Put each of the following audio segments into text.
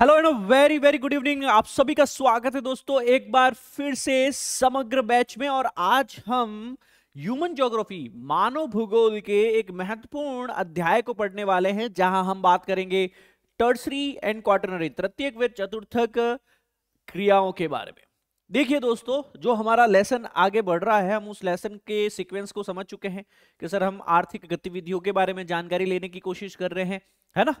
Hello and very very good evening आप सभी का स्वागत है दोस्तों एक बार फिर से समग्र बैच में और आज हम ह्यूमन ज्योग्राफी मानव भूगोल के एक महत्वपूर्ण अध्याय को पढ़ने वाले हैं जहां हम बात करेंगे टर्सरी एंड क्वार्टनरी तृतीय व चतुर्थक क्रियाओं के बारे में देखिए दोस्तों जो हमारा लेसन आगे बढ़ रहा है हम उस लेसन के सीक्वेंस को समझ चुके हैं कि सर हम आर्थिक गतिविधियों के बारे में जानकारी लेने की कोशिश कर रहे हैं है ना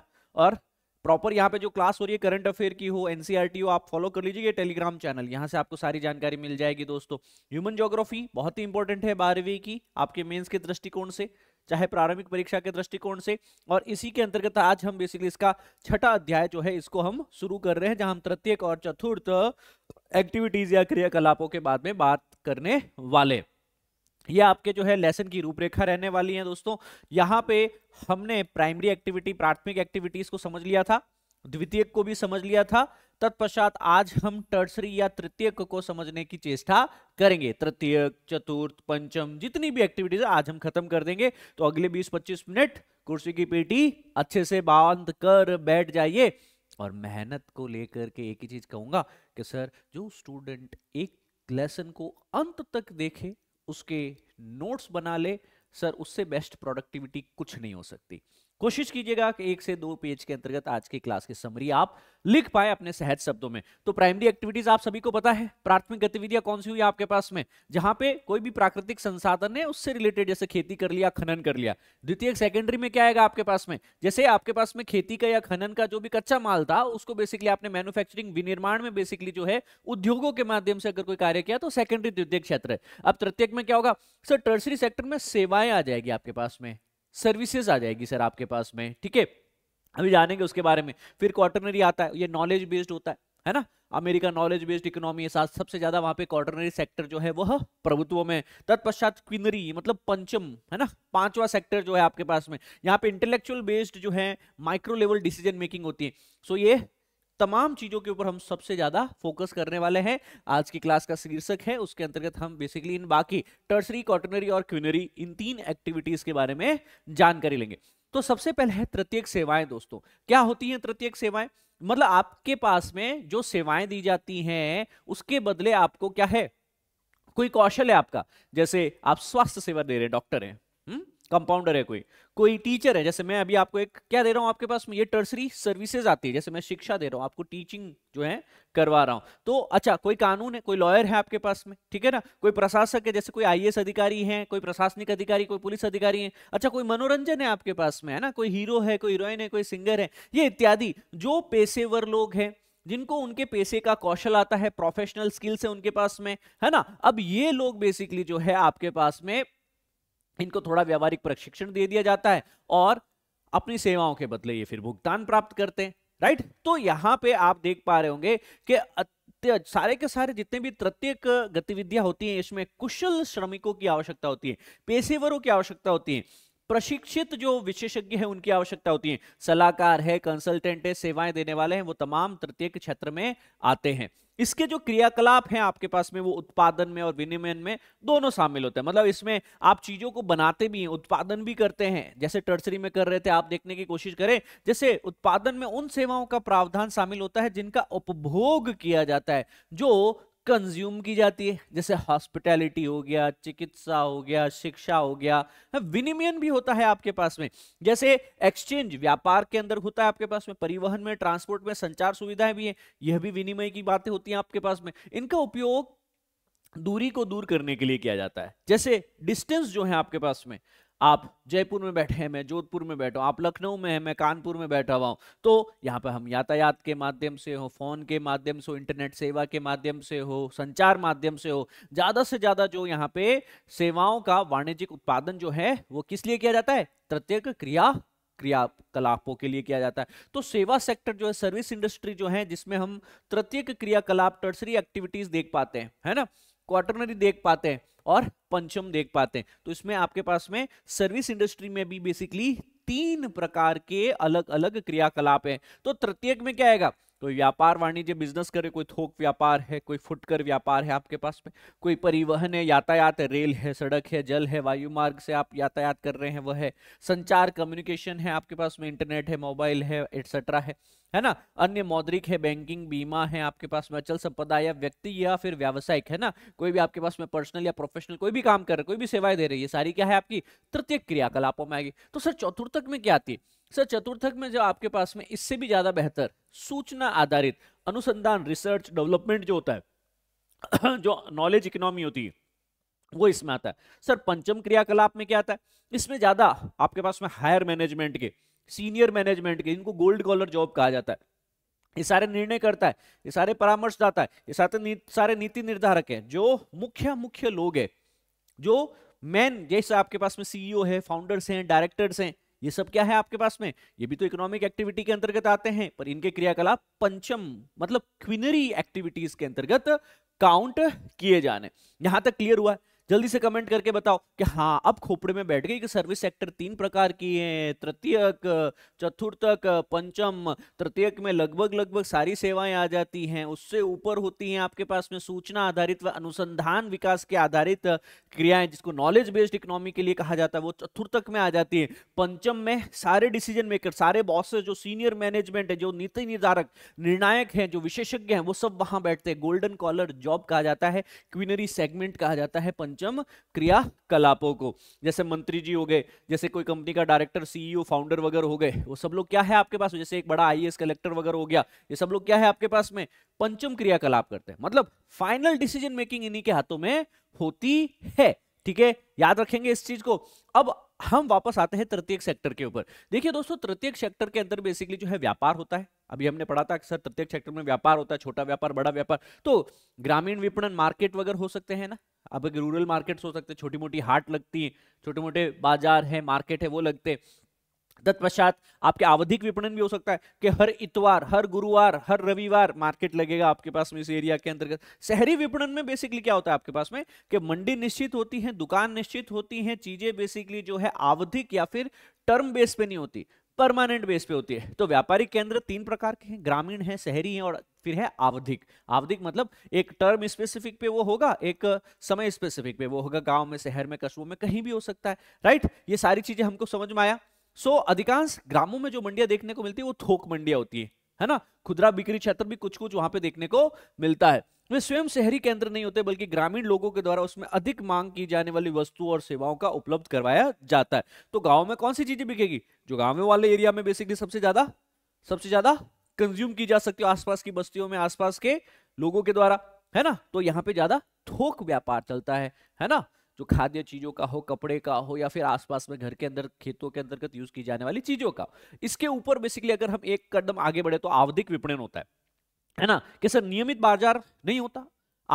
और प्रॉपर यहाँ पे जो क्लास हो रही है करंट अफेयर की हो एनसीआर e हो आप फॉलो कर लीजिए टेलीग्राम चैनल यहाँ से आपको सारी जानकारी मिल जाएगी दोस्तों ह्यूमन ज्योग्राफी बहुत ही इंपॉर्टेंट है बारहवीं की आपके मेंस के दृष्टिकोण से चाहे प्रारंभिक परीक्षा के दृष्टिकोण से और इसी के अंतर्गत आज हम बेसिकली इसका छठा अध्याय जो है इसको हम शुरू कर रहे हैं जहां हम तृतीय और चतुर्थ एक्टिविटीज या क्रियाकलापों के बाद में बात करने वाले ये आपके जो है लेसन की रूपरेखा रहने वाली है दोस्तों यहाँ पे हमने प्राइमरी एक्टिविटी प्राथमिक एक्टिविटीज को समझ लिया था द्वितीयक को भी समझ लिया था तत्पश्चात आज हम टर्सरी या तृतीयक को समझने की चेष्टा करेंगे तृतीयक चतुर्थ पंचम जितनी भी एक्टिविटीज आज हम खत्म कर देंगे तो अगले 20-25 मिनट कुर्सी की पेटी अच्छे से बांध कर बैठ जाइए और मेहनत को लेकर के एक ही चीज कहूंगा कि सर जो स्टूडेंट एक लेसन को अंत तक देखे उसके नोट्स बना ले सर उससे बेस्ट प्रोडक्टिविटी कुछ नहीं हो सकती कोशिश कीजिएगा कि एक से दो पेज के अंतर्गत आज की क्लास की समरी आप लिख पाए अपने सहज शब्दों में तो प्राइमरी एक्टिविटीज आप सभी को पता है प्राथमिक गतिविधियां कौन सी हुई आपके पास में जहां पे कोई भी प्राकृतिक संसाधन है उससे रिलेटेड जैसे खेती कर लिया खनन कर लिया द्वितीय सेकेंडरी में क्या आएगा आपके पास में जैसे आपके पास में खेती का या खनन का जो भी कच्चा माल था उसको बेसिकली आपने मैन्युफैक्चरिंग विनिर्माण में बेसिकली जो है उद्योगों के माध्यम से अगर कोई कार्य किया तो सेकेंडरी द्वितीय क्षेत्र है अब तृतीय में क्या होगा सर टर्सरी सेक्टर में सेवाएं आ जाएगी आपके पास में सर्विसेज आ जाएगी सर आपके पास में ठीक है अभी जानेंगे उसके बारे में फिर क्वार्टनरी आता है ये नॉलेज बेस्ड होता है है ना अमेरिका नॉलेज बेस्ड इकोनॉमी के साथ सबसे ज्यादा वहां पे क्वार्टनरी सेक्टर जो है वह प्रभुत्व में तत्पश्चात क्विनरी मतलब पंचम है ना पांचवा सेक्टर जो है आपके पास में यहाँ पे इंटेलेक्चुअल बेस्ड जो है माइक्रो लेवल डिसीजन मेकिंग होती है सो ये तमाम चीज़ों के ऊपर हम सबसे ज़्यादा फोकस करने वाले हैं आज की क्लास का शीर्षक है उसके अंतर्गत हम बेसिकली इन बाकी टर्सरी कॉटनरी और क्विनरी इन तीन एक्टिविटीज़ के बारे में जानकारी लेंगे तो सबसे पहले है तृतीय सेवाएं दोस्तों क्या होती हैं तृतीय सेवाएं मतलब आपके पास में जो सेवाएं दी जाती हैं उसके बदले आपको क्या है कोई कौशल है आपका जैसे आप स्वास्थ्य सेवा दे रहे डॉक्टर हैं हम्म? कंपाउंडर है कोई कोई टीचर है जैसे मैं अभी आपको एक क्या दे रहा हूँ आपके पास ये टर्सरी सर्विसेज आती है जैसे मैं शिक्षा दे रहा हूँ आपको टीचिंग जो है करवा रहा हूँ तो अच्छा कोई कानून है कोई लॉयर है आपके पास में ठीक है ना कोई प्रशासक है जैसे कोई आईएएस अधिकारी है कोई प्रशासनिक अधिकारी कोई पुलिस अधिकारी है अच्छा कोई मनोरंजन है आपके पास में है ना कोई हीरो है कोई हीरोइन है कोई सिंगर है ये इत्यादि जो पेशेवर लोग हैं जिनको उनके पैसे का कौशल आता है प्रोफेशनल स्किल्स है उनके पास में है ना अब ये लोग बेसिकली जो है आपके पास में इनको थोड़ा व्यावहारिक प्रशिक्षण दे दिया जाता है और अपनी सेवाओं के बदले ये फिर भुगतान प्राप्त करते हैं राइट तो यहाँ पे आप देख पा रहे होंगे कि सारे के सारे जितने भी तृतीयक गतिविधियां होती हैं इसमें कुशल श्रमिकों की आवश्यकता होती है पेशेवरों की आवश्यकता होती है प्रशिक्षित जो विशेषज्ञ है उनकी आवश्यकता होती है सलाहकार है कंसल्टेंट है सेवाएं देने वाले हैं वो तमाम तृतीय क्षेत्र में आते हैं इसके जो क्रियाकलाप हैं आपके पास में वो उत्पादन में और विनिमयन में दोनों शामिल होते हैं मतलब इसमें आप चीजों को बनाते भी हैं उत्पादन भी करते हैं जैसे टर्सरी में कर रहे थे आप देखने की कोशिश करें जैसे उत्पादन में उन सेवाओं का प्रावधान शामिल होता है जिनका उपभोग किया जाता है जो कंज्यूम की जाती है जैसे हॉस्पिटैलिटी हो गया चिकित्सा हो गया शिक्षा हो गया हाँ, विनिमयन भी होता है आपके पास में जैसे एक्सचेंज व्यापार के अंदर होता है आपके पास में परिवहन में ट्रांसपोर्ट में संचार सुविधाएं भी है यह भी विनिमय की बातें होती हैं आपके पास में इनका उपयोग दूरी को दूर करने के लिए किया जाता है जैसे डिस्टेंस जो है आपके पास में आप जयपुर में बैठे हैं मैं जोधपुर में बैठा हूँ आप लखनऊ में हैं मैं कानपुर में बैठा हुआ हूँ तो यहाँ पर हम यातायात के माध्यम से हो फोन के माध्यम से हो इंटरनेट सेवा के माध्यम से हो संचार माध्यम से हो ज़्यादा से ज़्यादा जो यहाँ पे सेवाओं का वाणिज्यिक उत्पादन जो है वो किस लिए किया जाता है प्रत्येक क्रिया क्रियाकलापों के लिए किया जाता है तो सेवा सेक्टर जो है सर्विस इंडस्ट्री जो है जिसमें हम तृतीय क्रियाकलाप टर्सरी एक्टिविटीज देख पाते हैं है ना क्वार्टरनरी देख पाते हैं और पंचम देख पाते हैं तो इसमें आपके पास में सर्विस इंडस्ट्री में भी बेसिकली तीन प्रकार के अलग अलग क्रियाकलाप हैं तो तृतीयक में क्या आएगा कोई तो व्यापार वाणिज्य बिजनेस करे कोई थोक व्यापार है कोई फुटकर व्यापार है आपके पास में कोई परिवहन है यातायात है रेल है सड़क है जल है वायु मार्ग से आप यातायात कर रहे हैं वह है संचार कम्युनिकेशन है आपके पास में इंटरनेट है मोबाइल है एटसेट्रा है है ना अन्य मौद्रिक है बैंकिंग बीमा है आपके पास में अचल संपदा या व्यक्ति या फिर व्यावसायिक है ना कोई भी आपके पास में पर्सनल या प्रोफेशनल कोई भी काम कर रहा है कोई भी सेवाएं दे रही है सारी क्या है आपकी तृतीय क्रियाकलापों में आएगी तो सर चतुर्थक में क्या आती है सर चतुर्थक में जो आपके पास में इससे भी ज्यादा बेहतर सूचना आधारित अनुसंधान रिसर्च डेवलपमेंट जो होता है जो नॉलेज इकोनॉमी होती है वो इसमें आता है सर पंचम क्रियाकलाप में क्या आता है इसमें ज्यादा आपके पास में हायर मैनेजमेंट के सीनियर मैनेजमेंट के इनको गोल्ड कॉलर जॉब कहा जाता है ये सारे निर्णय करता है ये सारे परामर्श दाता है ये सारे नी, सारे नीति निर्धारक है जो मुख्य मुख्य लोग है जो मैन जैसे आपके पास में सीईओ है फाउंडर्स हैं डायरेक्टर्स हैं ये सब क्या है आपके पास में ये भी तो इकोनॉमिक एक्टिविटी के अंतर्गत आते हैं पर इनके क्रियाकलाप पंचम मतलब क्विनरी एक्टिविटीज के अंतर्गत काउंट किए जाने यहां तक क्लियर हुआ है जल्दी से कमेंट करके बताओ कि हाँ अब खोपड़े में बैठ गई कि सर्विस सेक्टर तीन प्रकार की है तृतीयक चतुर्थक पंचम तृतीयक में लगभग लगभग सारी सेवाएं आ जाती हैं उससे ऊपर होती हैं आपके पास में सूचना आधारित व अनुसंधान विकास के आधारित क्रियाएं जिसको नॉलेज बेस्ड इकोनॉमी के लिए कहा जाता है वो चतुर्थक में आ जाती है पंचम में सारे डिसीजन मेकर सारे बॉसेस जो सीनियर मैनेजमेंट है जो नीति निर्धारक निर्णायक हैं जो विशेषज्ञ हैं वो सब वहां बैठते हैं गोल्डन कॉलर जॉब कहा जाता है क्विनरी सेगमेंट कहा जाता है पंच पंचम क्रियाकलापों को जैसे मंत्री जी हो गए जैसे कोई कंपनी का डायरेक्टर सीईओ फाउंडर वगैरह हो गए वो सब लोग क्या है आपके पास जैसे एक बड़ा आईएएस कलेक्टर वगैरह हो गया ये सब लोग क्या है आपके पास में पंचम क्रियाकलाप करते हैं मतलब फाइनल डिसीजन मेकिंग इन्हीं के हाथों में होती है ठीक है याद रखेंगे इस चीज को अब हम वापस आते हैं तृतीय सेक्टर के ऊपर देखिए दोस्तों तृतीय सेक्टर के अंदर बेसिकली जो है व्यापार होता है अभी हमने पढ़ा था अक्सर प्रत्येक सेक्टर में व्यापार होता है छोटा व्यापार बड़ा व्यापार तो ग्रामीण विपणन मार्केट वगैरह हो सकते हैं ना अब रूरल मार्केट्स हो सकते हैं छोटी मोटी हाट लगती है छोटे मोटे बाजार है मार्केट है वो लगते तत्पश्चात आपके आवधिक विपणन भी हो सकता है कि हर इतवार हर गुरुवार हर रविवार मार्केट लगेगा आपके पास में इस एरिया के अंतर्गत शहरी विपणन में बेसिकली क्या होता है आपके पास में कि मंडी निश्चित होती है दुकान निश्चित होती है चीजें बेसिकली जो है आवधिक या फिर टर्म बेस पे नहीं होती परमानेंट बेस पे होती है तो व्यापारिक केंद्र तीन प्रकार के हैं ग्रामीण है शहरी है और फिर है आवधिक आवधिक मतलब एक टर्म स्पेसिफिक पे वो होगा एक समय स्पेसिफिक पे वो होगा गांव में शहर में कस्बों में कहीं भी हो सकता है राइट ये सारी चीजें हमको समझ में आया सो so, अधिकांश ग्रामों में जो मंडियां देखने को मिलती है वो थोक मंडिया होती है है ना खुदरा बिक्री क्षेत्र भी कुछ कुछ वहां पे देखने को मिलता है वे स्वयं शहरी केंद्र नहीं होते बल्कि ग्रामीण लोगों के द्वारा उसमें अधिक मांग की जाने वाली वस्तुओं और सेवाओं का उपलब्ध करवाया जाता है तो गांव में कौन सी चीजें बिकेगी जो गाँव वाले एरिया में बेसिकली सबसे ज्यादा सबसे ज्यादा कंज्यूम की जा सकती है आसपास की बस्तियों में आसपास के लोगों के द्वारा है ना तो यहाँ पे ज्यादा थोक व्यापार चलता है है ना जो खाद्य चीजों का हो कपड़े का हो या फिर आसपास में घर के अंदर खेतों के अंतर्गत यूज की जाने वाली चीजों का इसके ऊपर बेसिकली अगर हम एक कदम आगे बढ़े तो आवधिक विपणन होता है है ना कि सर नियमित बाजार नहीं होता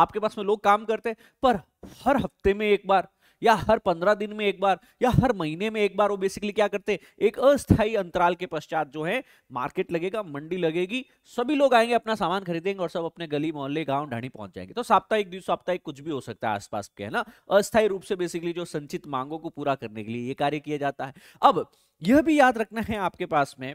आपके पास में लोग काम करते पर हर हफ्ते में एक बार या हर पंद्रह दिन में एक बार या हर महीने में एक बार वो बेसिकली क्या करते एक अस्थायी अंतराल के पश्चात जो है मार्केट लगेगा मंडी लगेगी सभी लोग आएंगे अपना सामान खरीदेंगे और सब अपने गली मोहल्ले गांव ढाणी पहुंच जाएंगे तो साप्ताहिक दिन साप्ताहिक कुछ भी हो सकता है आसपास के है ना अस्थायी रूप से बेसिकली जो संचित मांगों को पूरा करने के लिए ये कार्य किया जाता है अब यह भी याद रखना है आपके पास में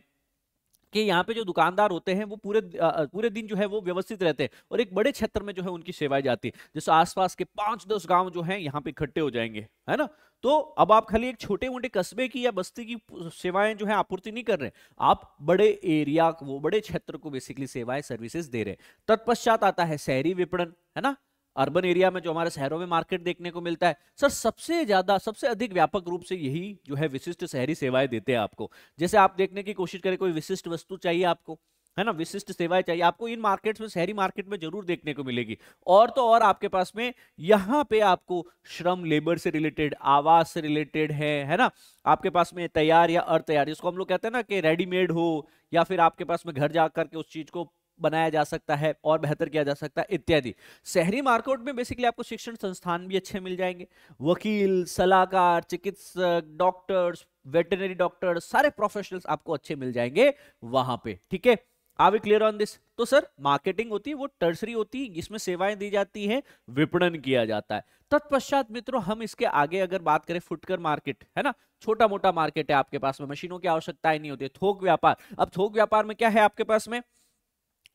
कि यहाँ पे जो दुकानदार होते हैं वो पूरे पूरे दिन जो है वो व्यवस्थित रहते हैं और एक बड़े क्षेत्र में जो है उनकी सेवाएं जाती है जैसे आसपास के पांच दस गांव जो है यहाँ पे इकट्ठे हो जाएंगे है ना तो अब आप खाली एक छोटे मोटे कस्बे की या बस्ती की सेवाएं जो है आपूर्ति नहीं कर रहे आप बड़े एरिया को बड़े क्षेत्र को बेसिकली सेवाएं सर्विसेज दे रहे हैं तत्पश्चात आता है शहरी विपणन है ना अर्बन एरिया में जो हमारे शहरों में मार्केट देखने को मिलता है सर सबसे ज़्यादा सबसे अधिक व्यापक रूप से यही जो है विशिष्ट शहरी सेवाएं देते हैं आपको जैसे आप देखने की कोशिश करें कोई विशिष्ट वस्तु चाहिए आपको है ना विशिष्ट सेवाएं चाहिए आपको इन मार्केट्स में शहरी मार्केट में जरूर देखने को मिलेगी और तो और आपके पास में यहाँ पे आपको श्रम लेबर से रिलेटेड आवास से रिलेटेड है है ना आपके पास में तैयार या अर्तयार जिसको हम लोग कहते हैं ना कि रेडीमेड हो या फिर आपके पास में घर जा करके उस चीज को बनाया जा सकता है और बेहतर किया जा सकता है इत्यादि शहरी मार्केट में बेसिकली आपको शिक्षण संस्थान भी अच्छे मिल जाएंगे वकील सलाहकार चिकित्सक डॉक्टर्स वेटनरी डॉक्टर सारे प्रोफेशनल्स आपको अच्छे मिल जाएंगे वहां पे ठीक है are we clear on this तो सर मार्केटिंग होती है वो टर्सरी होती है इसमें सेवाएं दी जाती है विपणन किया जाता है तत्पश्चात मित्रों हम इसके आगे अगर बात करें फुटकर मार्केट है ना छोटा मोटा मार्केट है आपके पास में मशीनों की आवश्यकता ही नहीं होती थोक व्यापार अब थोक व्यापार में क्या है आपके पास में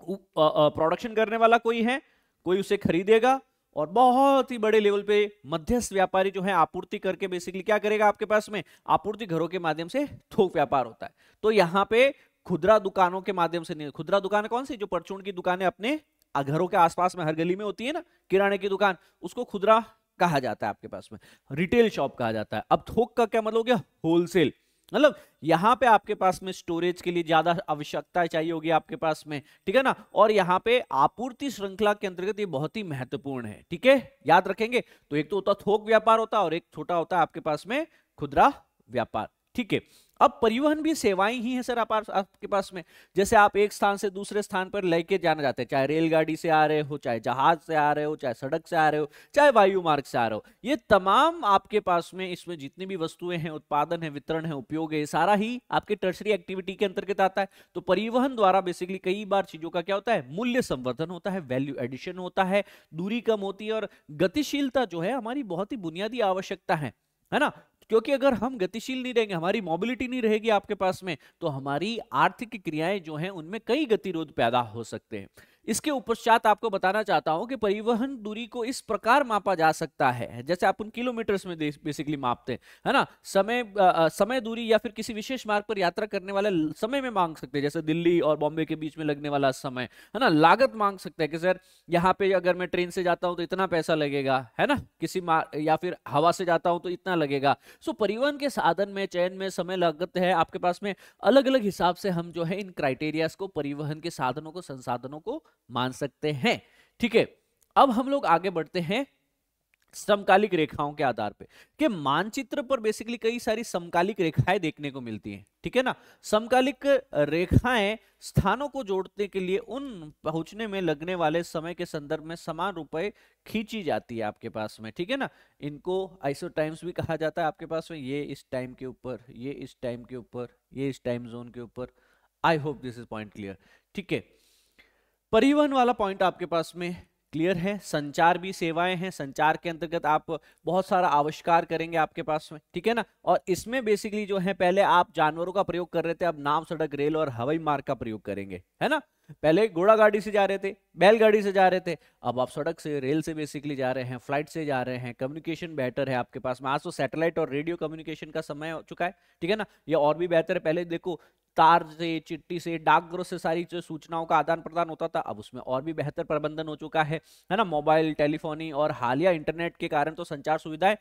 प्रोडक्शन करने वाला कोई है कोई उसे खरीदेगा और बहुत ही बड़े लेवल पे मध्यस्थ व्यापारी जो है आपूर्ति करके बेसिकली क्या करेगा आपके पास में आपूर्ति घरों के माध्यम से थोक व्यापार होता है तो यहाँ पे खुदरा दुकानों के माध्यम से नहीं खुदरा दुकान कौन सी जो परचून की दुकानें अपने घरों के आसपास में हर गली में होती है ना किराने की दुकान उसको खुदरा कहा जाता है आपके पास में रिटेल शॉप कहा जाता है अब थोक का क्या मतलब हो गया होलसेल मतलब यहाँ पे आपके पास में स्टोरेज के लिए ज्यादा आवश्यकता चाहिए होगी आपके पास में ठीक है ना और यहाँ पे आपूर्ति श्रृंखला के अंतर्गत ये बहुत ही महत्वपूर्ण है ठीक है याद रखेंगे तो एक तो होता थोक व्यापार होता और एक छोटा होता है आपके पास में खुदरा व्यापार ठीक है अब परिवहन भी सेवाएं ही है सर आप आपके पास में जैसे आप एक स्थान से दूसरे स्थान पर लेके जाना चाहते हैं चाहे रेलगाड़ी से आ रहे हो चाहे जहाज से आ रहे हो चाहे सड़क से आ रहे हो चाहे वायु मार्ग से आ रहे हो ये तमाम आपके पास में इसमें जितनी भी वस्तुएं हैं उत्पादन है वितरण है उपयोग है सारा ही आपके टर्सरी एक्टिविटी के अंतर्गत आता है तो परिवहन द्वारा बेसिकली कई बार चीजों का क्या होता है मूल्य संवर्धन होता है वैल्यू एडिशन होता है दूरी कम होती है और गतिशीलता जो है हमारी बहुत ही बुनियादी आवश्यकता है है ना क्योंकि अगर हम गतिशील नहीं रहेंगे हमारी मोबिलिटी नहीं रहेगी आपके पास में तो हमारी आर्थिक क्रियाएं जो हैं उनमें कई गतिरोध पैदा हो सकते हैं इसके उपश्चात आपको बताना चाहता हूं कि परिवहन दूरी को इस प्रकार मापा जा सकता है जैसे आप उन किलोमीटर्स में बेसिकली मापते हैं है ना समय आ, समय दूरी या फिर किसी विशेष मार्ग पर यात्रा करने वाले समय में मांग सकते हैं जैसे दिल्ली और बॉम्बे के बीच में लगने वाला समय है ना लागत मांग सकते हैं कि सर यहाँ पे अगर मैं ट्रेन से जाता हूँ तो इतना पैसा लगेगा है ना किसी या फिर हवा से जाता हूँ तो इतना लगेगा सो परिवहन के साधन में चयन में समय लागत है आपके पास में अलग अलग हिसाब से हम जो है इन क्राइटेरियाज को परिवहन के साधनों को संसाधनों को मान सकते हैं ठीक है अब हम लोग आगे बढ़ते हैं समकालिक रेखाओं के आधार पे कि मानचित्र पर बेसिकली कई सारी समकालिक रेखाएं देखने को मिलती हैं ठीक है ना समकालिक रेखाएं स्थानों को जोड़ने के लिए उन पहुंचने में लगने वाले समय के संदर्भ में समान रूपये खींची जाती है आपके पास में ठीक है ना इनको टाइम्स भी कहा जाता है आपके पास में ये इस टाइम के ऊपर ये इस टाइम के ऊपर ये इस टाइम जोन के ऊपर I hope this is point clear ठीक है परिवहन वाला पॉइंट आपके पास में क्लियर है संचार भी सेवाएं हैं संचार के अंतर्गत आप बहुत सारा आविष्कार करेंगे आपके पास में ठीक है ना और इसमें बेसिकली जो है पहले आप जानवरों का प्रयोग कर रहे थे अब नाव सड़क रेल और हवाई मार्ग का प्रयोग करेंगे है ना पहले घोड़ा गाड़ी से जा रहे थे बैलगाड़ी से जा रहे थे अब आप सड़क से रेल से बेसिकली जा रहे हैं फ्लाइट से जा रहे हैं कम्युनिकेशन बेहतर है आपके पास में आज तो सैटेलाइट और रेडियो कम्युनिकेशन का समय हो चुका है ठीक है ना ये और भी बेहतर है पहले देखो तार से चिट्ठी से डाकघरों से सारी जो सूचनाओं का आदान प्रदान होता था अब उसमें और भी बेहतर प्रबंधन हो चुका है है ना मोबाइल टेलीफोनी और हालिया इंटरनेट के कारण तो संचार सुविधाएं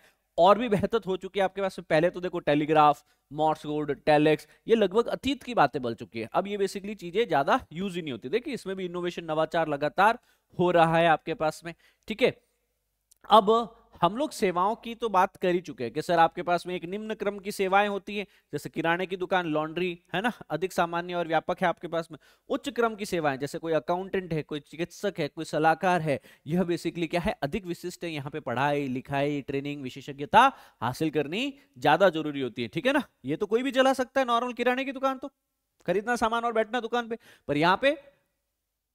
और भी बेहतर हो चुकी है आपके पास पहले तो देखो टेलीग्राफ मॉर्स गोल्ड टेलेक्स ये लगभग अतीत की बातें बन चुकी है अब ये बेसिकली चीजें ज्यादा यूज ही नहीं होती देखिए इसमें भी इनोवेशन नवाचार लगातार हो रहा है आपके पास में ठीक है अब हम लोग सेवाओं की तो बात कर ही चुके हैं कि सर आपके पास में एक निम्न क्रम की सेवाएं होती है जैसे किराने की दुकान लॉन्ड्री है ना अधिक सामान्य और व्यापक है आपके पास में उच्च क्रम की सेवाएं जैसे कोई अकाउंटेंट है कोई चिकित्सक है कोई सलाहकार है यह बेसिकली क्या है अधिक विशिष्ट है यहाँ पे पढ़ाई लिखाई ट्रेनिंग विशेषज्ञता हासिल करनी ज्यादा जरूरी होती है ठीक है ना ये तो कोई भी चला सकता है नॉर्मल किराने की दुकान तो खरीदना सामान और बैठना दुकान पे पर यहाँ पे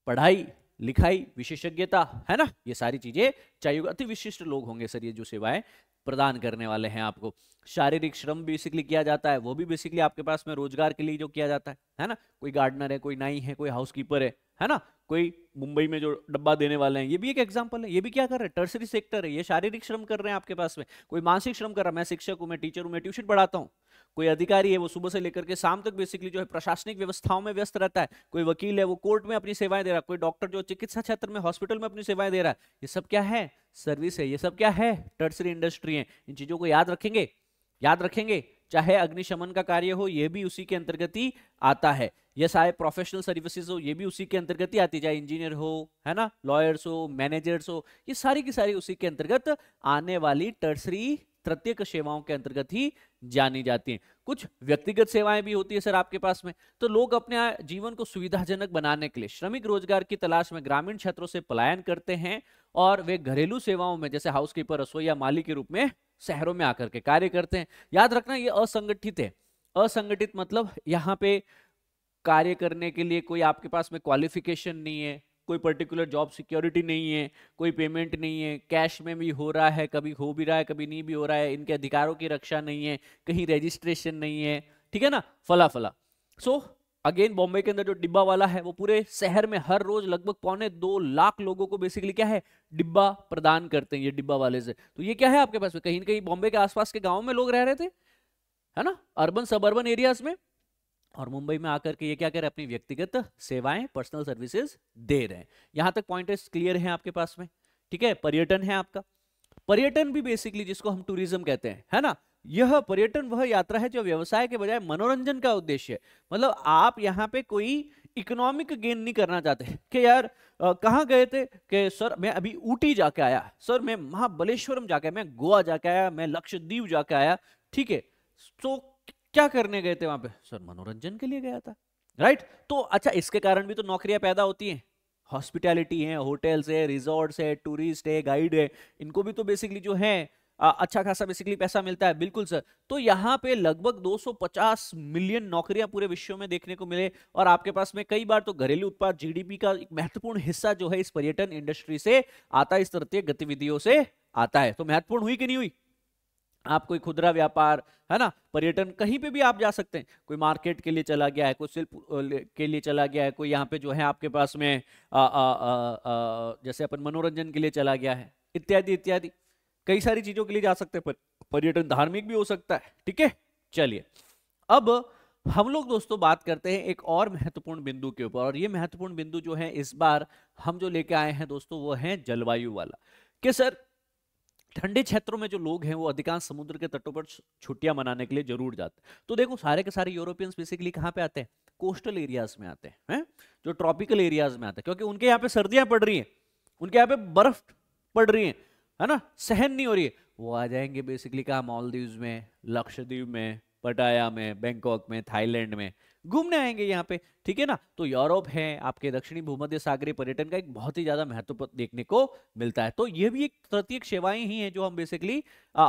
पढ़ाई लिखाई विशेषज्ञता है ना ये सारी चीजें चाहिए अति विशिष्ट लोग होंगे सर ये जो सेवाएं प्रदान करने वाले हैं आपको शारीरिक श्रम बेसिकली किया जाता है वो भी बेसिकली आपके पास में रोजगार के लिए जो किया जाता है है ना कोई गार्डनर है कोई नाई है कोई हाउसकीपर है है ना कोई मुंबई में जो डब्बा देने वाले हैं ये भी एक एग्जाम्पल है ये भी क्या कर रहे हैं टर्सरी सेक्टर है ये शारीरिक श्रम कर रहे हैं आपके पास में कोई मानसिक श्रम कर रहा है मैं शिक्षक हूँ मैं टीचर हूँ मैं ट्यूशन पढ़ाता हूँ कोई अधिकारी है वो सुबह से लेकर के शाम तक बेसिकली जो है प्रशासनिक व्यवस्थाओं में व्यस्त रहता है कोई वकील है वो कोर्ट में अपनी सेवाएं दे रहा है कोई डॉक्टर जो चिकित्सा क्षेत्र में हॉस्पिटल में अपनी सेवाएं दे रहा है ये सब क्या है सर्विस है ये सब क्या है टर्सरी इंडस्ट्री है इन चीजों को याद रखेंगे याद रखेंगे चाहे अग्निशमन का कार्य हो यह भी उसी के अंतर्गत ही आता है यह सारे प्रोफेशनल सर्विसेज हो यह भी उसी के अंतर्गत ही आती चाहे इंजीनियर हो है ना लॉयर्स हो मैनेजर्स हो ये सारी की सारी उसी के अंतर्गत आने वाली टर्सरी तृतीयक सेवाओं के अंतर्गत ही जानी जाती हैं कुछ व्यक्तिगत सेवाएं भी होती है सर आपके पास में तो लोग अपने जीवन को सुविधाजनक बनाने के लिए श्रमिक रोजगार की तलाश में ग्रामीण क्षेत्रों से पलायन करते हैं और वे घरेलू सेवाओं में जैसे हाउसकीपर रसोई या माली के रूप में शहरों में आकर के कार्य करते हैं याद रखना ये असंगठित है असंगठित मतलब यहाँ पे कार्य करने के लिए कोई आपके पास में क्वालिफिकेशन नहीं है कोई पर्टिकुलर जॉब सिक्योरिटी नहीं है कोई पेमेंट नहीं है कैश में भी हो रहा है कभी हो भी रहा है कभी नहीं भी हो रहा है इनके अधिकारों की रक्षा नहीं है कहीं रजिस्ट्रेशन नहीं है ठीक है ना फला फला सो so, अगेन बॉम्बे के अंदर जो डिब्बा वाला है वो पूरे शहर में हर रोज लगभग पौने दो लाख लोगों को बेसिकली क्या है डिब्बा प्रदान करते हैं ये डिब्बा वाले से तो ये क्या है आपके पास में कहीं ना कहीं बॉम्बे के आसपास के गाँव में लोग रह रहे थे है ना अर्बन सब अर्बन एरियाज में और मुंबई में आकर के ये क्या कर रहे हैं अपनी व्यक्तिगत सेवाएं पर्सनल सर्विसेज दे रहे हैं यहां तक पॉइंट क्लियर है आपके पास में ठीक है पर्यटन है आपका पर्यटन भी बेसिकली जिसको हम टूरिज्म कहते हैं है ना यह पर्यटन वह यात्रा है जो व्यवसाय के बजाय मनोरंजन का उद्देश्य है मतलब आप यहाँ पे कोई इकोनॉमिक गेन नहीं करना चाहते कि यार कहाँ गए थे कि सर मैं अभी ऊटी जाके आया सर मैं महाबलेश्वरम जाके मैं गोवा जाके आया मैं लक्षद्वीप जाके आया ठीक है सो क्या करने गए थे वहां पे सर मनोरंजन के लिए गया था राइट right? तो अच्छा इसके कारण भी तो नौकरियां पैदा होती हैं हॉस्पिटैलिटी है होटल्स है रिजॉर्ट्स है टूरिस्ट है गाइड है इनको भी तो बेसिकली जो है अच्छा खासा बेसिकली पैसा मिलता है बिल्कुल सर तो यहाँ पे लगभग 250 मिलियन नौकरियां पूरे विश्व में देखने को मिले और आपके पास में कई बार तो घरेलू उत्पाद जीडीपी का एक महत्वपूर्ण हिस्सा जो है इस पर्यटन इंडस्ट्री से आता है इस तरह गतिविधियों से आता है तो महत्वपूर्ण हुई कि नहीं हुई आप कोई खुदरा व्यापार है ना पर्यटन कहीं पे भी आप जा सकते हैं कोई मार्केट के लिए चला गया है कोई शिल्प के लिए चला गया है कोई यहाँ पे जो है आपके पास में आ, आ, आ, आ, जैसे अपन मनोरंजन के लिए चला गया है इत्यादि इत्यादि कई सारी चीजों के लिए जा सकते हैं पर्यटन धार्मिक भी हो सकता है ठीक है चलिए अब हम लोग दोस्तों बात करते हैं एक और महत्वपूर्ण बिंदु के ऊपर और ये महत्वपूर्ण बिंदु जो है इस बार हम जो लेके आए हैं दोस्तों वो है जलवायु वाला कि सर ठंडे क्षेत्रों में जो लोग हैं वो अधिकांश समुद्र के तटों पर छुट्टियां मनाने के लिए जरूर जाते हैं तो देखो सारे के सारे यूरोपियंस बेसिकली कहाँ पे आते हैं कोस्टल एरियाज में आते हैं है? जो ट्रॉपिकल एरियाज में आते हैं क्योंकि उनके यहाँ पे सर्दियां पड़ रही हैं उनके यहाँ पे बर्फ पड़ रही है है ना सहन नहीं हो रही है वो आ जाएंगे बेसिकली कहा मालदीव में लक्षद्वीप में पटाया में बैंकॉक में थाईलैंड में घूमने आएंगे यहाँ पे ठीक है ना तो यूरोप है आपके दक्षिणी भूमध्य सागरी पर्यटन का एक बहुत ही ज्यादा महत्व देखने को मिलता है तो ये भी एक प्रत्येक सेवाएं ही हैं जो हम बेसिकली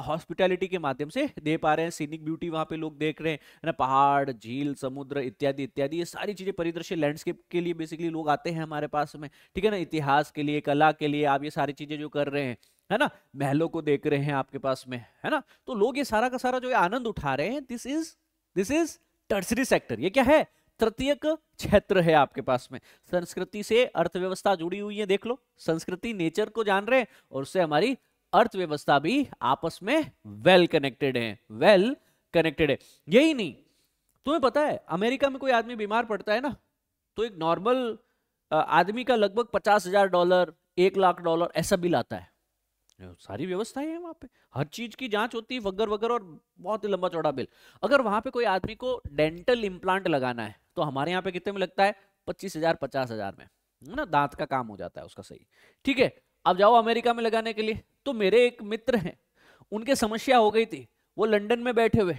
हॉस्पिटैलिटी के माध्यम से दे पा रहे हैं सीनिक ब्यूटी वहां पे लोग देख रहे हैं ना पहाड़ झील समुद्र इत्यादि इत्यादि ये सारी चीजें परिदृश्य लैंडस्केप के लिए बेसिकली लोग आते हैं हमारे पास में ठीक है ना इतिहास के लिए कला के लिए आप ये सारी चीजें जो कर रहे हैं है ना महलों को देख रहे हैं आपके पास में है ना तो लोग ये सारा का सारा जो आनंद उठा रहे हैं this is this is tertiary sector ये क्या है तृतीयक क्षेत्र है आपके पास में संस्कृति से अर्थव्यवस्था जुड़ी हुई है देख लो संस्कृति नेचर को जान रहे हैं और उससे हमारी अर्थव्यवस्था भी आपस में वेल कनेक्टेड है वेल कनेक्टेड है यही नहीं तुम्हें पता है अमेरिका में कोई आदमी बीमार पड़ता है ना तो एक नॉर्मल आदमी का लगभग पचास हजार डॉलर एक लाख डॉलर ऐसा बिल आता है सारी व्यवस्थाएं हैं वहाँ पे हर चीज की जांच होती है वगर वगर और बहुत ही लंबा चौड़ा बिल अगर वहां पे कोई आदमी को डेंटल इम्प्लांट लगाना है तो हमारे यहाँ पे कितने में लगता है पच्चीस हजार पचास हजार में है ना दांत का काम हो जाता है उसका सही ठीक है अब जाओ अमेरिका में लगाने के लिए तो मेरे एक मित्र हैं उनके समस्या हो गई थी वो लंडन में बैठे हुए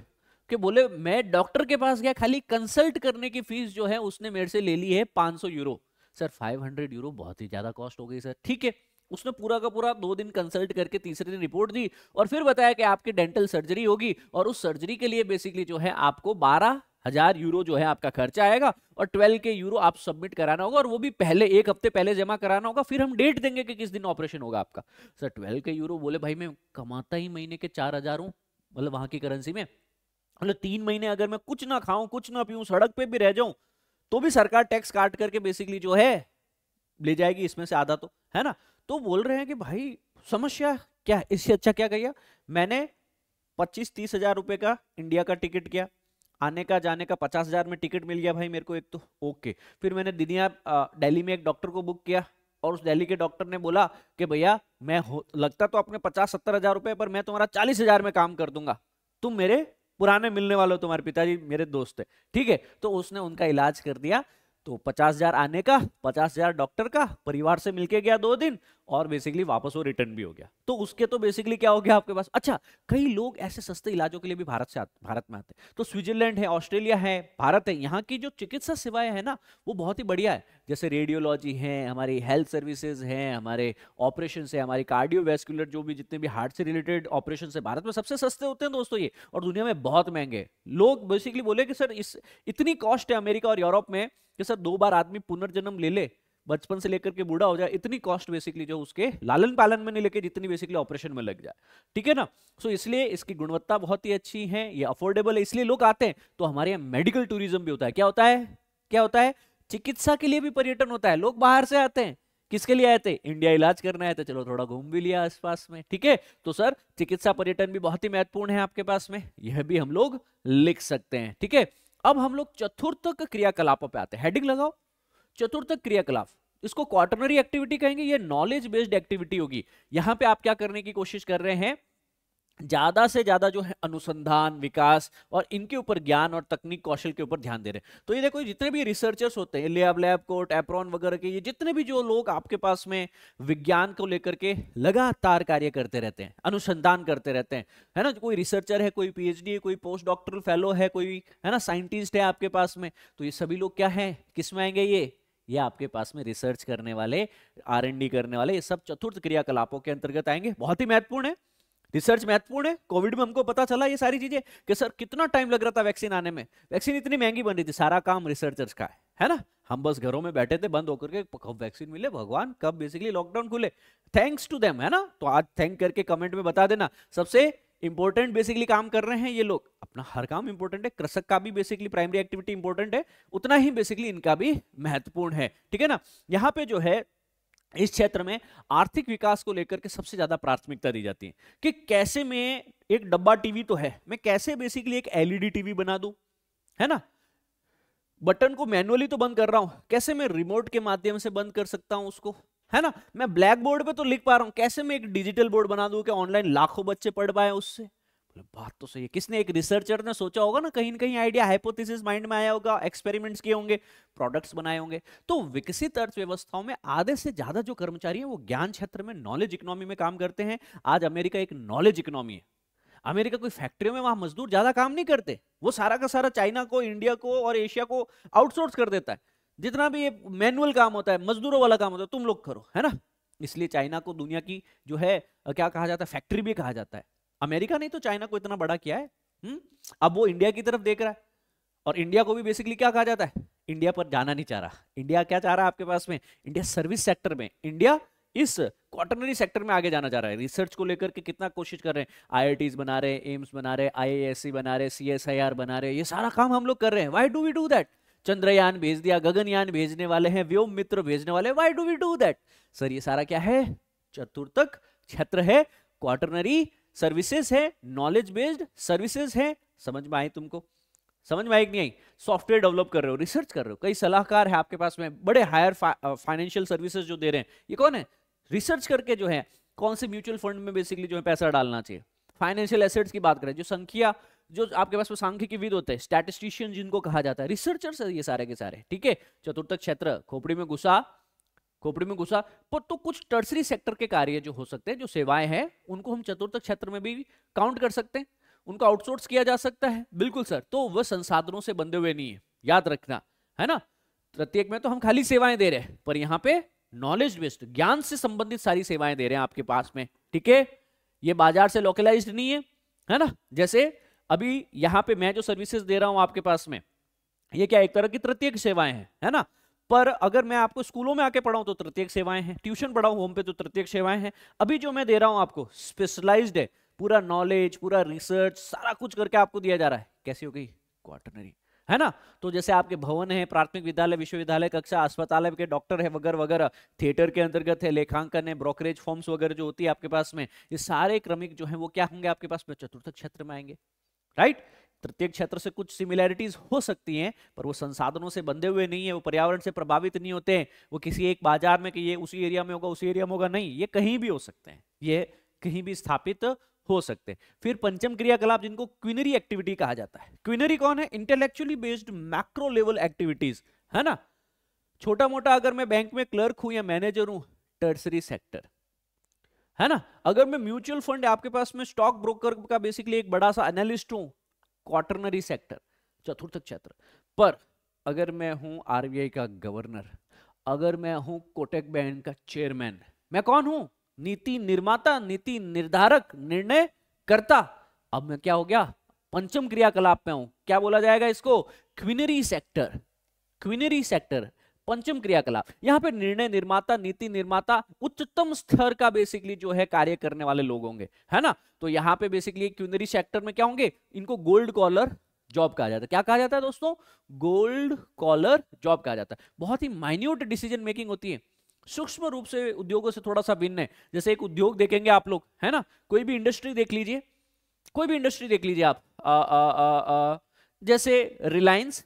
कि बोले मैं डॉक्टर के पास गया खाली कंसल्ट करने की फीस जो है उसने मेरे से ले ली है सौ यूरो सर 500 यूरो बहुत ही ज्यादा कॉस्ट हो गई सर ठीक है उसने पूरा का पूरा दो दिन कंसल्ट करके तीसरे दिन रिपोर्ट दी और फिर बताया कि आपकी डेंटल सर्जरी होगी और उस सर्जरी के लिए बेसिकली जो है आपको बारह हजार यूरो जो है आपका खर्चा आएगा और ट्वेल्व के यूरो आप सबमिट कराना होगा और वो भी पहले एक हफ्ते पहले जमा कराना होगा फिर हम डेट देंगे कि किस दिन ऑपरेशन होगा आपका सर ट्वेल्व के यूरो बोले भाई मैं कमाता ही महीने के चार हजार हूँ मतलब वहां की करेंसी में मतलब तीन महीने अगर मैं कुछ ना खाऊं कुछ ना पीऊं सड़क पर भी रह जाऊं तो भी सरकार टैक्स काट करके बेसिकली जो है ले जाएगी इसमें से आधा तो है ना तो बोल रहे हैं कि भाई समस्या क्या इससे अच्छा क्या गया मैंने पच्चीस तीस हजार रुपए का इंडिया का टिकट किया आने का जाने का पचास हजार में टिकट मिल गया भाई मेरे को एक तो ओके फिर मैंने दिनिया दिल्ली में एक डॉक्टर को बुक किया और उस दिल्ली के डॉक्टर ने बोला कि भैया मैं हो लगता तो अपने पचास सत्तर हजार रुपए पर मैं तुम्हारा चालीस हजार में काम कर दूंगा तुम मेरे पुराने मिलने वाले हो तुम्हारे पिताजी मेरे दोस्त है ठीक है तो उसने उनका इलाज कर दिया तो पचास हजार आने का पचास हजार डॉक्टर का परिवार से मिलके गया दो दिन और बेसिकली वापस वो रिटर्न भी हो गया तो उसके तो बेसिकली क्या हो गया आपके पास अच्छा कई लोग ऐसे सस्ते इलाजों के लिए भी भारत से भारत में आते हैं तो स्विट्जरलैंड है ऑस्ट्रेलिया है भारत है यहाँ की जो चिकित्सा सेवाएं है ना वो बहुत ही बढ़िया है जैसे रेडियोलॉजी हैं हमारी हेल्थ सर्विसेज हैं हमारे ऑपरेशन है हमारी कार्डियोवेस्कुलर जो भी जितने भी हार्ट से रिलेटेड ऑपरेशन है भारत में सबसे सस्ते होते हैं दोस्तों ये और दुनिया में बहुत महंगे लोग बेसिकली बोले कि सर इस इतनी कॉस्ट है अमेरिका और यूरोप में कि सर दो बार आदमी पुनर्जन्म ले ले बचपन से लेकर के बूढ़ा हो जाए इतनी कॉस्ट बेसिकली जो उसके लालन पालन में नहीं लेके जितनी बेसिकली ऑपरेशन में लग जाए ठीक है ना सो so, इसलिए इसकी गुणवत्ता बहुत ही अच्छी है ये अफोर्डेबल है इसलिए लोग आते हैं तो हमारे यहाँ मेडिकल टूरिज्म भी होता है क्या होता है क्या होता है चिकित्सा के लिए भी पर्यटन होता है लोग बाहर से आते हैं किसके लिए आए थे इंडिया इलाज करने आए थे चलो थोड़ा घूम भी लिया आसपास में ठीक है तो सर चिकित्सा पर्यटन भी बहुत ही महत्वपूर्ण है आपके पास में यह भी हम लोग लिख सकते हैं ठीक है अब हम लोग चतुर्थक क्रियाकलापों पे आते हैं हेडिंग लगाओ चतुर्थक क्रियाकलाप इसको क्वार्टनरी एक्टिविटी कहेंगे ये नॉलेज बेस्ड एक्टिविटी होगी यहां पे आप क्या करने की कोशिश कर रहे हैं ज़्यादा से ज़्यादा जो है अनुसंधान विकास और इनके ऊपर ज्ञान और तकनीक कौशल के ऊपर ध्यान दे रहे हैं तो ये देखो जितने भी रिसर्चर्स होते हैं लेब लैब कोट एप्रॉन वगैरह के ये जितने भी जो लोग आपके पास में विज्ञान को लेकर के लगातार कार्य करते रहते हैं अनुसंधान करते रहते हैं है ना कोई रिसर्चर है कोई पी है कोई पोस्ट डॉक्टरल फेलो है कोई है ना साइंटिस्ट है आपके पास में तो ये सभी लोग क्या है किस में आएंगे ये ये आपके पास में रिसर्च करने वाले आर करने वाले ये सब चतुर्थ क्रियाकलापों के अंतर्गत आएंगे बहुत ही महत्वपूर्ण है रिसर्च महत्वपूर्ण है कोविड में हमको पता चला ये सारी चीजें कि सर कितना टाइम लग रहा था वैक्सीन आने में वैक्सीन इतनी महंगी बन रही थी सारा काम रिसर्चर्स का है है ना हम बस घरों में बैठे थे बंद होकर के कब वैक्सीन मिले भगवान कब बेसिकली लॉकडाउन खुले थैंक्स टू देम है ना तो आज थैंक करके कमेंट में बता देना सबसे इंपॉर्टेंट बेसिकली काम कर रहे हैं ये लोग अपना हर काम इंपॉर्टेंट है कृषक का भी बेसिकली प्राइमरी एक्टिविटी इंपॉर्टेंट है उतना ही बेसिकली इनका भी महत्वपूर्ण है ठीक है ना यहाँ पे जो है इस क्षेत्र में आर्थिक विकास को लेकर के सबसे ज्यादा प्राथमिकता दी जाती है कि कैसे मैं एक डब्बा टीवी तो है मैं कैसे बेसिकली एक एलईडी e टीवी बना दू है ना बटन को मैनुअली तो बंद कर रहा हूं कैसे मैं रिमोट के माध्यम से बंद कर सकता हूं उसको है ना मैं ब्लैक बोर्ड पे तो लिख पा रहा हूं कैसे मैं एक डिजिटल बोर्ड बना दूं कि ऑनलाइन लाखों बच्चे पढ़ पाए उससे बात तो सही है किसने एक रिसर्चर ने सोचा होगा ना कहीं ना कहीं आइडिया हाइपोथेसिस माइंड में आया होगा एक्सपेरिमेंट्स किए होंगे प्रोडक्ट्स बनाए होंगे तो विकसित अर्थव्यवस्थाओं में आधे से ज्यादा जो कर्मचारी हैं वो ज्ञान क्षेत्र में नॉलेज इकोनॉमी में काम करते हैं आज अमेरिका एक नॉलेज इकोनॉमी है अमेरिका कोई फैक्ट्रियों में वहां मजदूर ज्यादा काम नहीं करते वो सारा का सारा चाइना को इंडिया को और एशिया को आउटसोर्स कर देता है जितना भी ये मैनुअल काम होता है मजदूरों वाला काम होता है तुम लोग करो है ना इसलिए चाइना को दुनिया की जो है क्या कहा जाता है फैक्ट्री भी कहा जाता है अमेरिका ने तो चाइना को इतना बड़ा किया है हुँ? हम्म? अब वो इंडिया की तरफ देख रहा है और इंडिया को भी बेसिकली क्या कहा जाता है इंडिया पर जाना नहीं चाह रहा इंडिया क्या चाह रहा है आपके पास में इंडिया सर्विस सेक्टर में इंडिया इस क्वार्टनरी सेक्टर में आगे जाना चाह रहा है रिसर्च को लेकर के कितना कोशिश कर रहे हैं आईआईटीज बना रहे एम्स बना रहे हैं आईएएससी बना रहे हैं सीएसआईआर बना रहे ये सारा काम हम लोग कर रहे हैं why do we do that Chandrayaan भेज दिया गगनयान भेजने वाले हैं व्योम मित्र भेजने वाले why do we do that sir ये सारा क्या है चतुर्थक क्षेत्र है क्वार्टनरी सर्विसेज है नॉलेज बेस्ड सर्विसेज है समझ में आए तुमको समझ में आए कि नहीं आई सॉफ्टवेयर डेवलप कर रहे हो रिसर्च कर रहे हो कई सलाहकार है आपके पास में बड़े हायर फाइनेंशियल सर्विसेज जो दे रहे हैं ये कौन है रिसर्च करके जो है कौन से म्यूचुअल फंड में बेसिकली जो है पैसा डालना चाहिए फाइनेंशियल एसेट्स की बात करें जो संख्या जो आपके पास में सांख्यिकी विद होते हैं स्टैटिस्टिशियन जिनको कहा जाता है रिसर्चर्स है ये सारे के सारे ठीक है चतुर्थक क्षेत्र खोपड़ी में घुसा खोपड़ी में घुसा पर तो कुछ टर्सरी सेक्टर के कार्य जो हो सकते हैं जो सेवाएं हैं उनको हम चतुर्थ क्षेत्र में भी काउंट कर सकते हैं उनको आउटसोर्स किया जा सकता है बिल्कुल सर तो वह संसाधनों से बंधे हुए नहीं है याद रखना है ना प्रत्येक में तो हम खाली सेवाएं दे रहे हैं पर यहाँ पे नॉलेज बेस्ड ज्ञान से संबंधित सारी सेवाएं दे रहे हैं आपके पास में ठीक है ये बाजार से लोकलाइज नहीं है है ना जैसे अभी यहाँ पे मैं जो सर्विसेज दे रहा हूँ आपके पास में ये क्या एक तरह की तृतीय सेवाएं हैं है ना पर अगर मैं आपको स्कूलों में आके पढ़ाऊं तो तृतीय सेवाएं हैं ट्यूशन पढ़ाऊं होम पे तो तृतीय सेवाएं हैं अभी जो मैं दे रहा हूं आपको स्पेशलाइज्ड है पूरा नॉलेज पूरा रिसर्च सारा कुछ करके आपको दिया जा रहा है कैसी हो गई क्वार्टनरी है ना तो जैसे आपके भवन है प्राथमिक विद्यालय विश्वविद्यालय कक्षा अस्पताल के डॉक्टर है वगैरह वगैरह थिएटर के अंतर्गत है लेखांकन है ब्रोकरेज फॉर्म्स वगैरह जो होती है आपके पास में ये सारे क्रमिक जो है वो क्या होंगे आपके पास में चतुर्थक क्षेत्र में आएंगे राइट तृतीय क्षेत्र से कुछ सिमिलैरिटीज हो सकती हैं पर वो संसाधनों से बंधे हुए नहीं है वो पर्यावरण से प्रभावित नहीं होते हैं वो किसी एक बाजार में कि ये उसी एरिया में होगा उसी एरिया में होगा नहीं ये कहीं भी हो सकते हैं ये कहीं भी स्थापित हो सकते हैं फिर पंचम क्रियाकलाप जिनको क्विनरी एक्टिविटी कहा जाता है क्विनरी कौन है intellectually based macro level activities है ना छोटा मोटा अगर मैं बैंक में क्लर्क हूं या मैनेजर हूं टर्सरी सेक्टर है ना अगर मैं म्यूचुअल फंड आपके पास में स्टॉक ब्रोकर का बेसिकली एक बड़ा सा एनालिस्ट हूं क्वार्टरनरी सेक्टर चतुर्थक क्षेत्र पर अगर मैं हूं आरबीआई का गवर्नर अगर मैं हूं कोटेक बैंक का चेयरमैन मैं कौन हूं नीति निर्माता नीति निर्धारक निर्णय करता अब मैं क्या हो गया पंचम क्रियाकलाप में हूं क्या बोला जाएगा इसको क्विनरी सेक्टर क्विनरी सेक्टर पंचम क्रियाकलाप यहाँ पे निर्णय निर्माता नीति निर्माता उच्चतम स्तर का बेसिकली जो है कार्य करने वाले लोग होंगे है ना तो यहाँ पे बेसिकली क्यूनरी सेक्टर में क्या होंगे इनको गोल्ड कॉलर जॉब कहा जाता है क्या कहा जाता है दोस्तों गोल्ड कॉलर जॉब कहा जाता है बहुत ही माइन्यूट डिसीजन मेकिंग होती है सूक्ष्म रूप से उद्योगों से थोड़ा सा भिन्न है जैसे एक उद्योग देखेंगे आप लोग है ना कोई भी इंडस्ट्री देख लीजिए कोई भी इंडस्ट्री देख लीजिए आप आ, आ, आ, आ, जैसे रिलायंस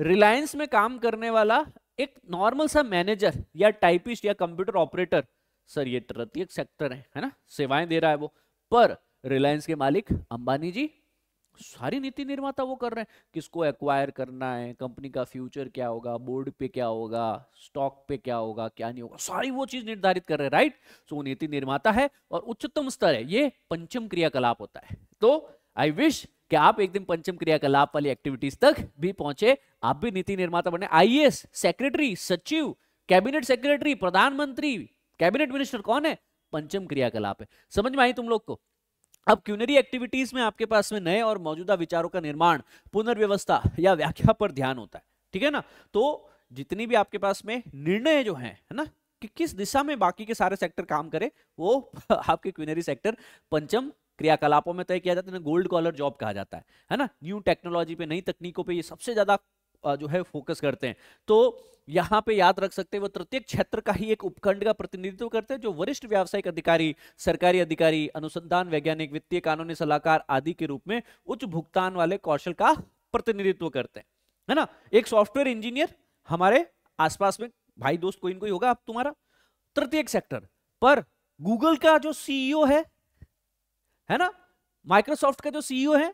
रिलायंस में काम करने वाला एक नॉर्मल सा मैनेजर या टाइपिस्ट या कंप्यूटर ऑपरेटर सर ये तृतीय सेक्टर है है ना सेवाएं दे रहा है वो पर रिलायंस के मालिक अंबानी जी सारी नीति निर्माता वो कर रहे हैं किसको एक्वायर करना है कंपनी का फ्यूचर क्या होगा बोर्ड पे क्या होगा स्टॉक पे क्या होगा क्या नहीं होगा सारी वो चीज निर्धारित कर रहे हैं राइट सो नीति निर्माता है और उच्चतम स्तर है ये पंचम क्रियाकलाप होता है तो आई विश कि आप एक दिन पंचम क्रिया लाभ वाली एक्टिविटीज तक भी पहुंचे आप भी नीति निर्माता बने आईएएस सेक्रेटरी सचिव कैबिनेट सेक्रेटरी प्रधानमंत्री कैबिनेट मिनिस्टर कौन है पंचम क्रियाकलाप है समझ में आई तुम लोग को अब क्यूनरी एक्टिविटीज में आपके पास में नए और मौजूदा विचारों का निर्माण पुनर्व्यवस्था या व्याख्या पर ध्यान होता है ठीक है ना तो जितनी भी आपके पास में निर्णय जो है ना कि किस दिशा में बाकी के सारे सेक्टर काम करे वो आपके क्यूनरी सेक्टर पंचम क्रियाकलापों में तय तो किया जाता है गोल्ड कॉलर जॉब कहा जाता है है ना न्यू टेक्नोलॉजी पे नई तकनीकों पे ये सबसे ज्यादा जो है फोकस करते हैं तो यहाँ पे याद रख सकते हैं वो तृतीय क्षेत्र का ही एक उपखंड का प्रतिनिधित्व करते हैं जो वरिष्ठ व्यावसायिक अधिकारी सरकारी अधिकारी अनुसंधान वैज्ञानिक वित्तीय कानूनी सलाहकार आदि के रूप में उच्च भुगतान वाले कौशल का प्रतिनिधित्व करते हैं है ना एक सॉफ्टवेयर इंजीनियर हमारे आसपास में भाई दोस्त कोई ना कोई होगा आप तुम्हारा तृतीय सेक्टर पर गूगल का जो सीईओ e है है ना माइक्रोसॉफ्ट का जो सीईओ e है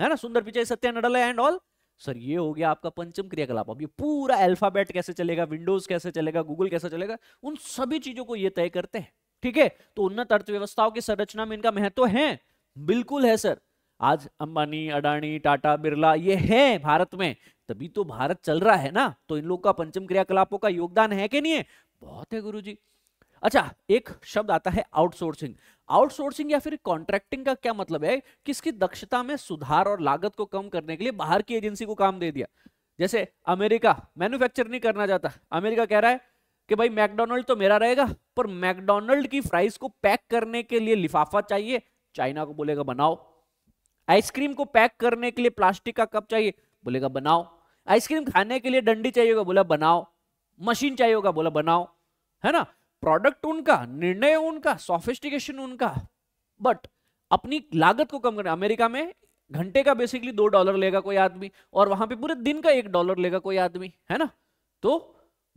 है ना Sundar Pichai Satya Nadella and all sir ये हो गया आपका पंचम क्रियाकलाप अब ये पूरा अल्फाबेट कैसे चलेगा विंडोज कैसे चलेगा गूगल कैसे चलेगा उन सभी चीजों को ये तय करते हैं ठीक है तो उन्नत अर्थव्यवस्थाओं की संरचना में इनका महत्व है बिल्कुल है सर आज अंबानी अडानी टाटा बिरला ये है भारत में तभी तो भारत चल रहा है ना तो इन लोग का पंचम क्रियाकलापों का योगदान है कि नहीं है बहुत है गुरुजी अच्छा एक शब्द आता है आउटसोर्सिंग आउटसोर्सिंग या फिर कॉन्ट्रैक्टिंग का क्या मतलब है किसकी दक्षता में सुधार और लागत को कम करने के लिए बाहर की एजेंसी को काम दे दिया जैसे अमेरिका मैन्युफैक्चर नहीं करना चाहता अमेरिका कह रहा है कि भाई मैकडोनल्ड तो मेरा रहेगा पर मैकडोनल्ड की फ्राइज को पैक करने के लिए लिफाफा चाहिए चाइना को बोलेगा बनाओ आइसक्रीम को पैक करने के लिए प्लास्टिक का कप चाहिए बोलेगा बनाओ आइसक्रीम खाने के लिए डंडी चाहिए होगा बोला बनाओ मशीन चाहिए होगा बोला बनाओ है ना प्रोडक्ट उनका निर्णय उनका सोफिस्टिकेशन उनका बट अपनी लागत को कम करना अमेरिका में घंटे का बेसिकली दो डॉलर लेगा कोई आदमी और वहां पे पूरे दिन का एक डॉलर लेगा कोई आदमी है ना तो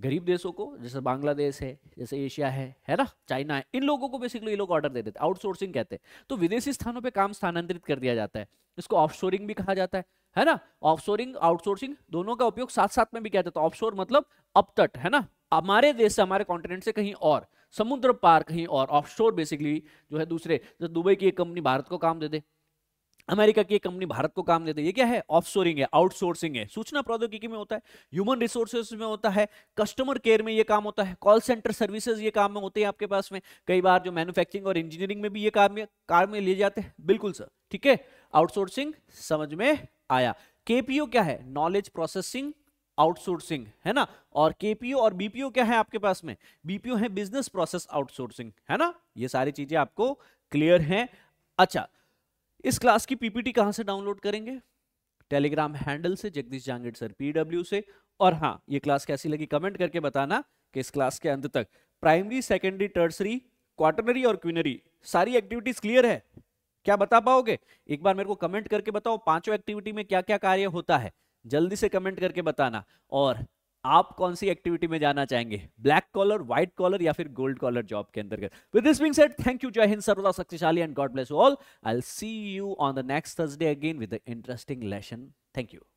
गरीब देशों को जैसे बांग्लादेश है जैसे एशिया है है ना चाइना है इन लोगों को बेसिकली ये लोग ऑर्डर दे देते हैं आउटसोर्सिंग कहते हैं तो विदेशी स्थानों पे काम स्थानांतरित कर दिया जाता है इसको ऑफशोरिंग भी कहा जाता है है ना ऑफशोरिंग आउटसोर्सिंग दोनों का उपयोग साथ साथ में भी कहते हैं तो ऑफशोर मतलब अपतट है ना हमारे देश से हमारे कॉन्टिनेंट से कहीं और समुद्र पार कहीं और ऑफशोर बेसिकली जो है दूसरे जो दुबई की एक कंपनी भारत को काम दे दे अमेरिका की एक कंपनी भारत को काम दे दे ये क्या है ऑफशोरिंग है आउटसोर्सिंग है सूचना प्रौद्योगिकी में होता है ह्यूमन रिसोर्सेज में होता है कस्टमर केयर में ये काम होता है कॉल सेंटर सर्विसेज ये काम में होते हैं आपके पास में कई बार जो मैन्युफैक्चरिंग और इंजीनियरिंग में भी ये काम कार में लिए जाते हैं बिल्कुल सर ठीक है आउटसोर्सिंग समझ में आया केपीओ क्या है नॉलेज प्रोसेसिंग आउटसोर्सिंग है ना और केपीओ और बीपीओ क्या है आपके पास में बीपीओ है बिजनेस प्रोसेस आउटसोर्सिंग है ना ये सारी चीजें आपको क्लियर हैं अच्छा इस क्लास की पीपीटी कहां से डाउनलोड करेंगे टेलीग्राम हैंडल से जगदीश जांगेड सर पीडब्ल्यू से और हाँ ये क्लास कैसी लगी कमेंट करके बताना कि इस क्लास के अंत तक प्राइमरी सेकेंडरी टर्सरी क्वार्टनरी और क्विनरी सारी एक्टिविटीज क्लियर है क्या बता पाओगे एक बार मेरे को कमेंट करके बताओ पांचों एक्टिविटी में क्या क्या कार्य होता है जल्दी से कमेंट करके बताना और आप कौन सी एक्टिविटी में जाना चाहेंगे ब्लैक कॉलर व्हाइट कॉलर या फिर गोल्ड कॉलर जॉब के अंतर्गत with this being said thank you जय हिंद सर्वदा शक्तिशाली and god bless all I will see you on the next Thursday again with interesting lesson thank you